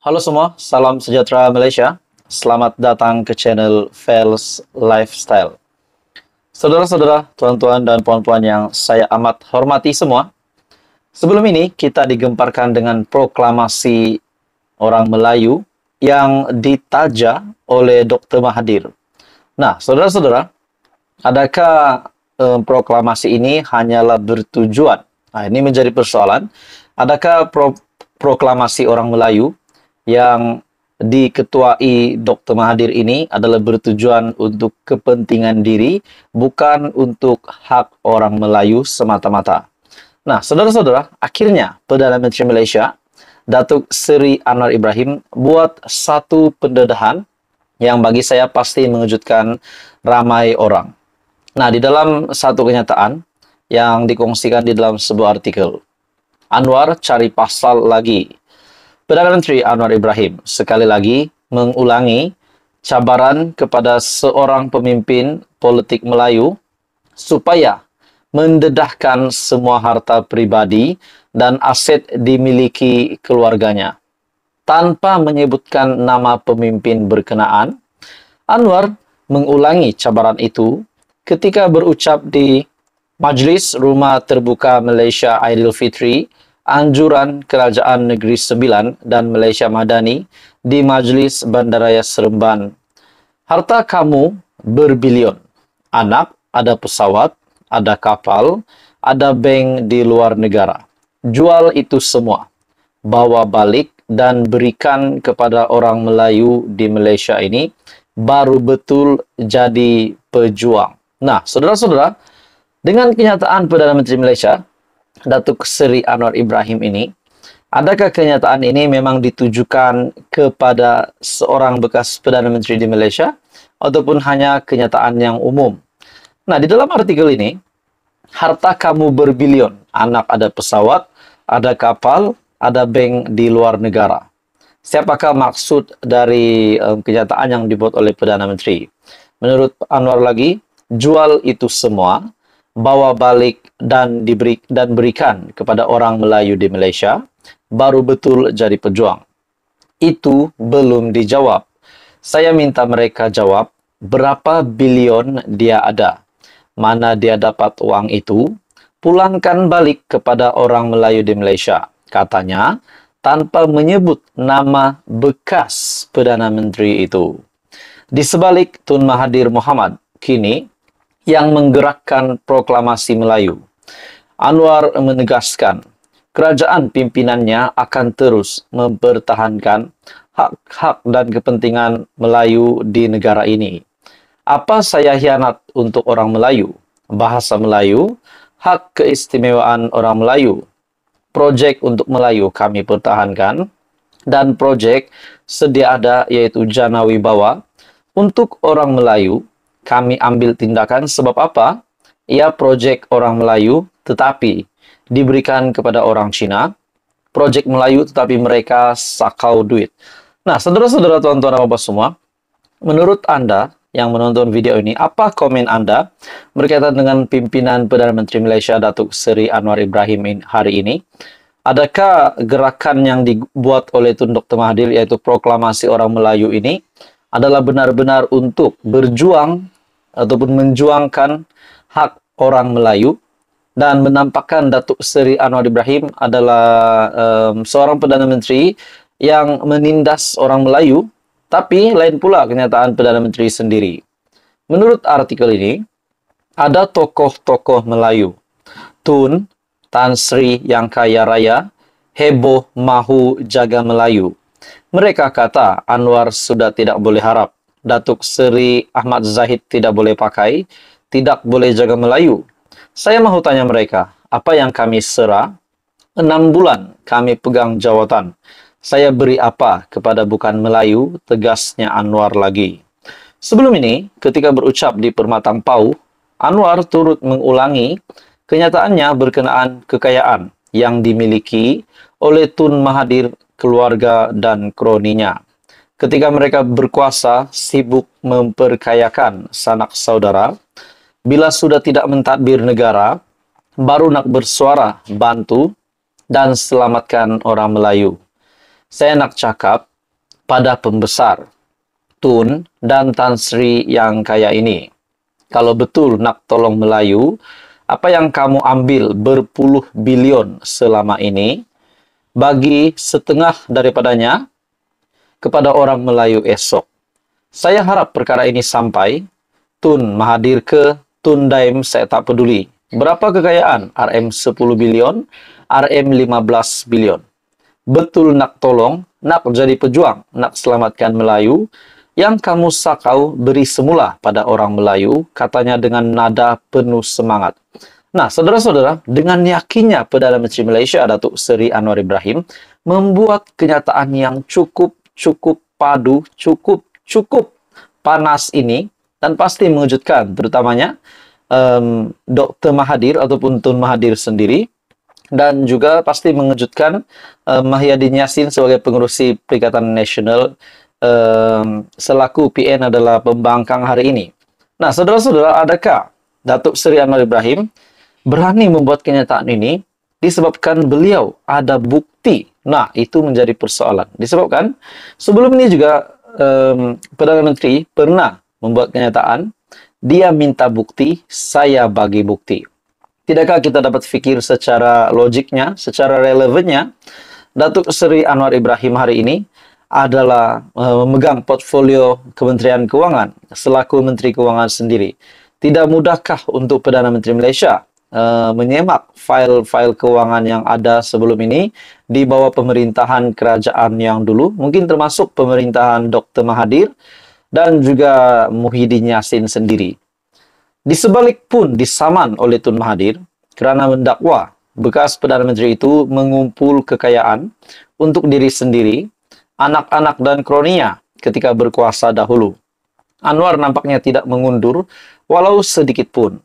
Halo semua, salam sejahtera Malaysia. Selamat datang ke channel Fels Lifestyle. Saudara-saudara, tuan-tuan dan puan-puan yang saya amat hormati semua, sebelum ini kita digemparkan dengan proklamasi orang Melayu yang ditaja oleh Dr. Mahathir. Nah, saudara-saudara, adakah eh, proklamasi ini hanyalah bertujuan? Nah, ini menjadi persoalan. Adakah pro proklamasi orang Melayu yang diketuai Dr. Mahathir ini adalah bertujuan untuk kepentingan diri, bukan untuk hak orang Melayu semata-mata. Nah, saudara-saudara, akhirnya Perdana Menteri Malaysia, Datuk Seri Anwar Ibrahim, buat satu pendedahan yang bagi saya pasti mengejutkan ramai orang. Nah, di dalam satu kenyataan yang dikongsikan di dalam sebuah artikel, Anwar cari pasal lagi Perdana Menteri Anwar Ibrahim sekali lagi mengulangi cabaran kepada seorang pemimpin politik Melayu supaya mendedahkan semua harta pribadi dan aset dimiliki keluarganya. Tanpa menyebutkan nama pemimpin berkenaan, Anwar mengulangi cabaran itu ketika berucap di majlis Rumah Terbuka Malaysia Aidilfitri anjuran Kerajaan Negeri Sembilan dan Malaysia Madani di Majlis Bandaraya Seremban. Harta kamu berbilion. Anak, ada pesawat, ada kapal, ada bank di luar negara. Jual itu semua. Bawa balik dan berikan kepada orang Melayu di Malaysia ini baru betul jadi pejuang. Nah, saudara-saudara, dengan kenyataan Perdana Menteri Malaysia Datuk Seri Anwar Ibrahim ini, adakah kenyataan ini memang ditujukan kepada seorang bekas Perdana Menteri di Malaysia ataupun hanya kenyataan yang umum? Nah, di dalam artikel ini, harta kamu berbilion, anak ada pesawat, ada kapal, ada bank di luar negara. Siapakah maksud dari um, kenyataan yang dibuat oleh Perdana Menteri? Menurut Anwar lagi, jual itu semua, bawa balik dan diberi dan berikan kepada orang Melayu di Malaysia baru betul jadi pejuang. Itu belum dijawab. Saya minta mereka jawab berapa bilion dia ada. Mana dia dapat uang itu? Pulangkan balik kepada orang Melayu di Malaysia, katanya tanpa menyebut nama bekas Perdana Menteri itu. Di sebalik Tun Mahathir Mohamad kini yang menggerakkan proklamasi Melayu. Anwar menegaskan, kerajaan pimpinannya akan terus mempertahankan hak-hak dan kepentingan Melayu di negara ini. Apa saya hianat untuk orang Melayu? Bahasa Melayu, hak keistimewaan orang Melayu, projek untuk Melayu kami pertahankan, dan projek sedia ada yaitu Jana Wibawa untuk orang Melayu kami ambil tindakan sebab apa? Ia proyek orang Melayu tetapi diberikan kepada orang Cina, proyek Melayu tetapi mereka sakau duit. Nah, saudara-saudara tuan-tuan apa semua, menurut Anda yang menonton video ini, apa komen Anda berkaitan dengan pimpinan Perdana Menteri Malaysia Datuk Seri Anwar Ibrahim hari ini? Adakah gerakan yang dibuat oleh Tun Dr. Mahathir yaitu proklamasi orang Melayu ini adalah benar-benar untuk berjuang ataupun menjuangkan hak orang Melayu dan menampakkan Datuk Seri Anwar Ibrahim adalah um, seorang Perdana Menteri yang menindas orang Melayu tapi lain pula kenyataan Perdana Menteri sendiri. Menurut artikel ini, ada tokoh-tokoh Melayu, Tun, Tan Sri yang kaya raya, heboh mahu jaga Melayu. Mereka kata Anwar sudah tidak boleh harap. Datuk Seri Ahmad Zahid tidak boleh pakai, tidak boleh jaga Melayu. Saya mau tanya mereka, apa yang kami serah? Enam bulan kami pegang jawatan. Saya beri apa kepada bukan Melayu, tegasnya Anwar lagi. Sebelum ini, ketika berucap di Permatang Pau, Anwar turut mengulangi kenyataannya berkenaan kekayaan yang dimiliki oleh Tun Mahathir, keluarga, dan kroninya ketika mereka berkuasa sibuk memperkayakan sanak saudara, bila sudah tidak mentadbir negara, baru nak bersuara bantu dan selamatkan orang Melayu. Saya nak cakap pada pembesar, Tun dan Tan Sri yang kaya ini. Kalau betul nak tolong Melayu, apa yang kamu ambil berpuluh bilion selama ini, bagi setengah daripadanya, kepada orang Melayu esok. Saya harap perkara ini sampai. Tun Mahadir ke Tun Daim saya tak peduli. Berapa kekayaan? RM 10 bilion, RM 15 bilion. Betul nak tolong, nak jadi pejuang, nak selamatkan Melayu. Yang kamu sakau beri semula pada orang Melayu, katanya dengan nada penuh semangat. Nah, saudara-saudara, dengan yakinnya Perdana Menteri Malaysia Datuk Seri Anwar Ibrahim membuat kenyataan yang cukup cukup padu, cukup cukup panas ini dan pasti mengejutkan, terutamanya um, Dr. Mahadir ataupun Tun Mahadir sendiri dan juga pasti mengejutkan um, Mahyadin Yasin sebagai pengurusi Perikatan Nasional um, selaku PN adalah pembangkang hari ini. Nah, saudara-saudara, adakah Datuk Seri Anwar Ibrahim berani membuat kenyataan ini disebabkan beliau ada bukti Nah, itu menjadi persoalan. Disebabkan sebelum ini juga um, Perdana Menteri pernah membuat kenyataan dia minta bukti, saya bagi bukti. Tidakkah kita dapat fikir secara logiknya, secara relevannya, Datuk Seri Anwar Ibrahim hari ini adalah uh, memegang portfolio Kementerian Keuangan selaku Menteri Keuangan sendiri. Tidak mudahkah untuk Perdana Menteri Malaysia Eh, menyemak file-file keuangan yang ada sebelum ini di bawah pemerintahan kerajaan yang dulu, mungkin termasuk pemerintahan Dr. Mahathir dan juga Muhyiddin Yassin sendiri. Di sebalik pun disaman oleh Tun Mahathir kerana mendakwa bekas Perdana Menteri itu mengumpul kekayaan untuk diri sendiri, anak-anak dan kroninya ketika berkuasa dahulu. Anwar nampaknya tidak mengundur walau sedikit pun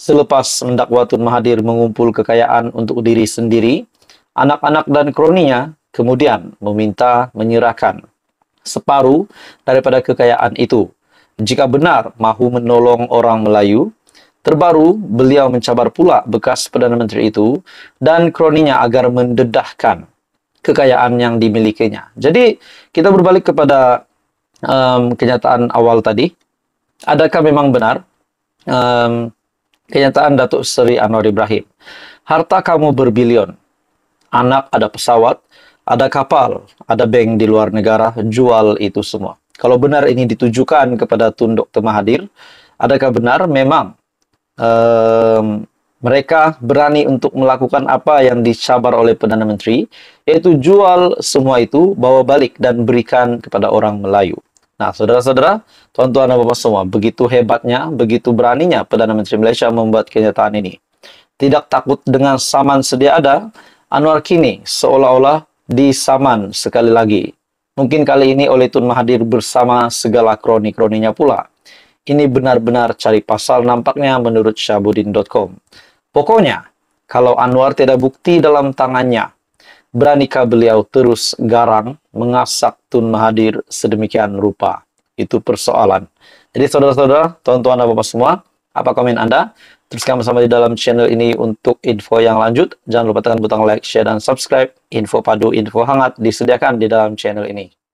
Selepas mendakwatul mahadir mengumpul kekayaan untuk diri sendiri, anak-anak dan kroninya kemudian meminta menyerahkan separuh daripada kekayaan itu. Jika benar mahu menolong orang Melayu, terbaru beliau mencabar pula bekas Perdana Menteri itu dan kroninya agar mendedahkan kekayaan yang dimilikinya. Jadi kita berbalik kepada um, kenyataan awal tadi. Adakah memang benar um, Kenyataan Datuk Seri Anwar Ibrahim. Harta kamu berbilion. Anak ada pesawat, ada kapal, ada bank di luar negara, jual itu semua. Kalau benar ini ditujukan kepada Tun Dr. Mahathir, adakah benar memang um, mereka berani untuk melakukan apa yang dicabar oleh Perdana Menteri, yaitu jual semua itu, bawa balik dan berikan kepada orang Melayu. Nah, saudara-saudara, tuan-tuan dan bapak semua, begitu hebatnya, begitu beraninya Perdana Menteri Malaysia membuat kenyataan ini. Tidak takut dengan saman sedia ada, Anwar kini seolah-olah disaman sekali lagi. Mungkin kali ini oleh Tun Mahathir bersama segala kroni-kroninya pula. Ini benar-benar cari pasal nampaknya menurut syabudin.com. Pokoknya, kalau Anwar tidak bukti dalam tangannya, Beranikah beliau terus garang mengasak Tun mahadir sedemikian rupa? Itu persoalan. Jadi saudara-saudara, tuan-tuan dan bapak semua, apa komen Anda? Teruskan bersama di dalam channel ini untuk info yang lanjut. Jangan lupa tekan butang like, share, dan subscribe. Info padu, info hangat disediakan di dalam channel ini.